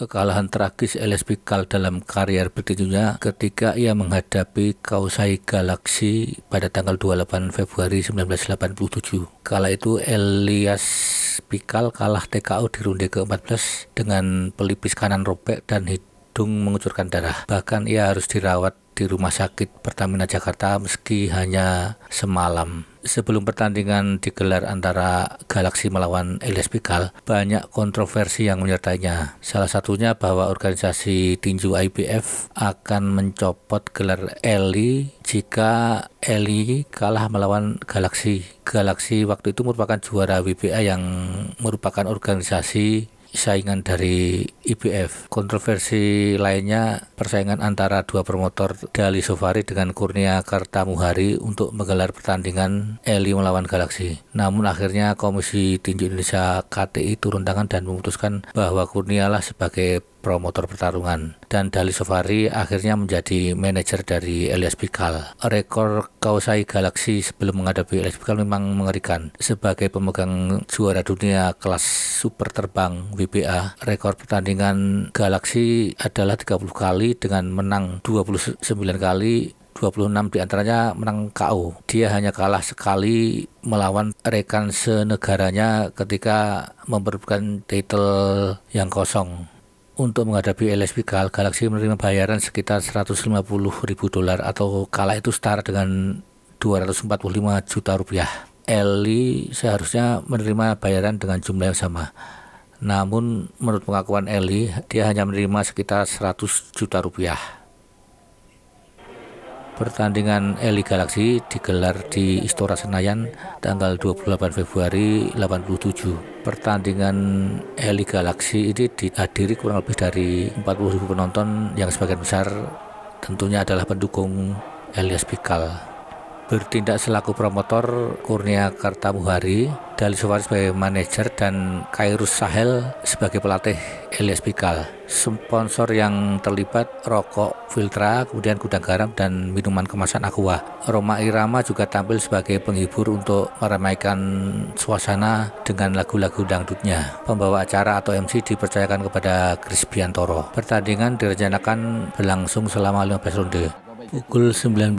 kekalahan tragis LSB Pikal dalam karier petinjunya ketika ia menghadapi Kausai Galaxy pada tanggal 28 Februari 1987. Kala itu Elias Pikal kalah TKO di ronde ke-14 dengan pelipis kanan robek dan hidung mengucurkan darah. Bahkan ia harus dirawat di rumah sakit Pertamina Jakarta meski hanya semalam. Sebelum pertandingan digelar antara Galaksi melawan Elias Pikal, banyak kontroversi yang menyertainya. Salah satunya bahwa organisasi tinju IBF akan mencopot gelar Eli jika Eli kalah melawan Galaksi. Galaksi waktu itu merupakan juara WBA yang merupakan organisasi saingan dari IBF. Kontroversi lainnya persaingan antara dua promotor Dali Sofari dengan Kurnia Kartamuhari untuk menggelar pertandingan Eli melawan Galaxy. Namun akhirnya Komisi Tinju Indonesia KTI turun tangan dan memutuskan bahwa Kurnialah sebagai promotor pertarungan dan Dali Sofari akhirnya menjadi manajer dari Elias Bikal. Rekor Kausai Galaxy sebelum menghadapi Elias Bikal memang mengerikan. Sebagai pemegang juara dunia kelas super terbang WBA, rekor pertandingan Galaxy adalah 30 kali dengan menang 29 kali 26 diantaranya menang KO. Dia hanya kalah sekali melawan rekan senegaranya ketika memperebutkan title yang kosong untuk menghadapi LSP Galaxy menerima bayaran sekitar 150 ribu dolar atau kala itu setara dengan 245 juta rupiah. Eli seharusnya menerima bayaran dengan jumlah yang sama. Namun menurut pengakuan Eli, dia hanya menerima sekitar 100 juta rupiah. Pertandingan Eli Galaxy digelar di Istora Senayan tanggal 28 Februari 87. Pertandingan Eli Galaxy ini dihadiri kurang lebih dari 40.000 penonton yang sebagian besar tentunya adalah pendukung Elias Pikal bertindak selaku promotor Kurnia Kartabuhari, Dali Suwari sebagai manajer dan Kairus Sahel sebagai pelatih Elias Pikal. Sponsor yang terlibat rokok Filtra, kemudian gudang garam dan minuman kemasan Aqua. Roma Irama juga tampil sebagai penghibur untuk meramaikan suasana dengan lagu-lagu dangdutnya. Pembawa acara atau MC dipercayakan kepada Chris Biantoro. Pertandingan direncanakan berlangsung selama 15 ronde. Pukul 19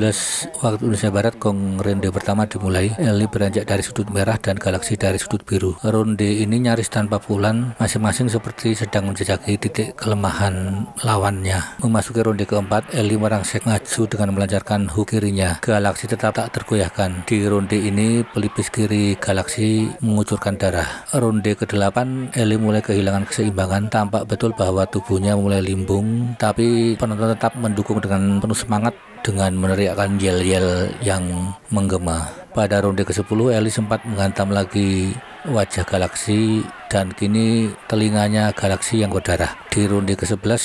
waktu Indonesia Barat, Kong Ronde pertama dimulai. Eli beranjak dari sudut merah dan Galaksi dari sudut biru. Ronde ini nyaris tanpa pukulan, masing-masing seperti sedang menjejaki titik kelemahan lawannya. Memasuki ronde keempat, Eli merangsek maju dengan melancarkan hook kirinya. Galaksi tetap tak tergoyahkan. Di ronde ini, pelipis kiri Galaksi mengucurkan darah. Ronde ke-8, Eli mulai kehilangan keseimbangan. Tampak betul bahwa tubuhnya mulai limbung, tapi penonton tetap mendukung dengan penuh semangat dengan meneriakkan yel-yel yang menggema. Pada ronde ke-10, Ellie sempat menghantam lagi wajah galaksi dan kini telinganya galaksi yang berdarah. Di ronde ke-11,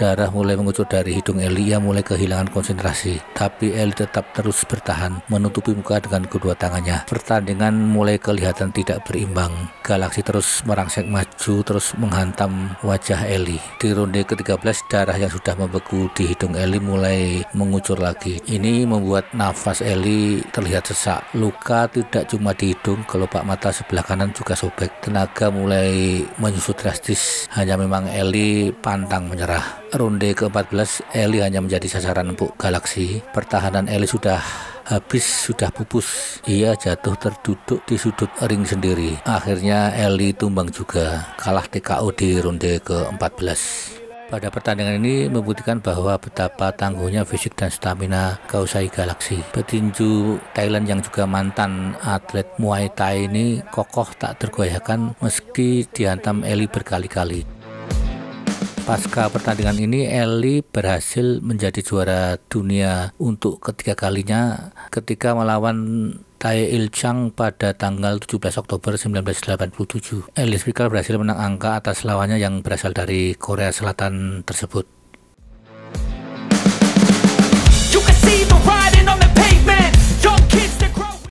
darah mulai mengucur dari hidung Eli, ia mulai kehilangan konsentrasi. Tapi Eli tetap terus bertahan, menutupi muka dengan kedua tangannya. Pertandingan mulai kelihatan tidak berimbang. Galaksi terus merangsek maju, terus menghantam wajah Eli. Di ronde ke-13, darah yang sudah membeku di hidung Eli mulai mengucur lagi. Ini membuat nafas Eli terlihat sesak. Luka tidak cuma di hidung, kelopak mata sebelah kanan juga sobek. Tenaga mulai mulai menyusut drastis. Hanya memang Eli pantang menyerah. Ronde ke-14, Eli hanya menjadi sasaran empuk galaksi. Pertahanan Eli sudah habis sudah pupus. Ia jatuh terduduk di sudut ring sendiri. Akhirnya Eli tumbang juga, kalah TKO di ronde ke-14. Pada pertandingan ini membuktikan bahwa betapa tangguhnya fisik dan stamina Kausai Galaxy. Petinju Thailand yang juga mantan atlet Muay Thai ini kokoh tak tergoyahkan meski dihantam Eli berkali-kali. Pasca pertandingan ini Eli berhasil menjadi juara dunia untuk ketiga kalinya ketika melawan Tai Il Chang pada tanggal 17 Oktober 1987. Eli Spikal berhasil menang angka atas lawannya yang berasal dari Korea Selatan tersebut. You can see the